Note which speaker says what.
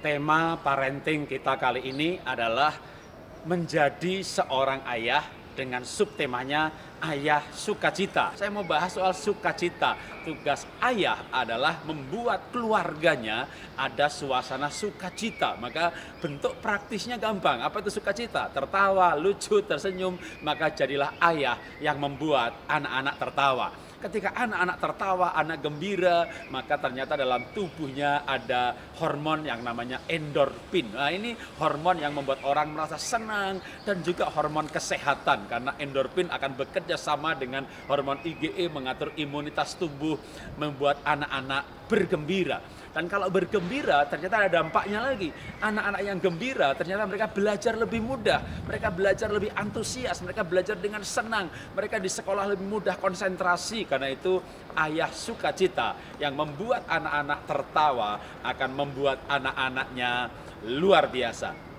Speaker 1: tema parenting kita kali ini adalah menjadi seorang ayah dengan subtemanya ayah sukacita. Saya mau bahas soal sukacita. Tugas ayah adalah membuat keluarganya ada suasana sukacita. Maka bentuk praktisnya gampang. Apa itu sukacita? Tertawa, lucu, tersenyum. Maka jadilah ayah yang membuat anak-anak tertawa. Ketika anak-anak tertawa, anak gembira, maka ternyata dalam tubuhnya ada hormon yang namanya endorfin. Nah, ini hormon yang membuat orang merasa senang dan juga hormon kesehatan karena endorfin akan bekerja sama dengan hormon IgE mengatur imunitas tubuh, membuat anak-anak bergembira. Dan kalau bergembira ternyata ada dampaknya lagi. Anak-anak yang gembira ternyata mereka belajar lebih mudah, mereka belajar lebih antusias, mereka belajar dengan senang, mereka di sekolah lebih mudah konsentrasi karena itu ayah sukacita yang membuat anak-anak tertawa akan membuat anak-anaknya luar biasa.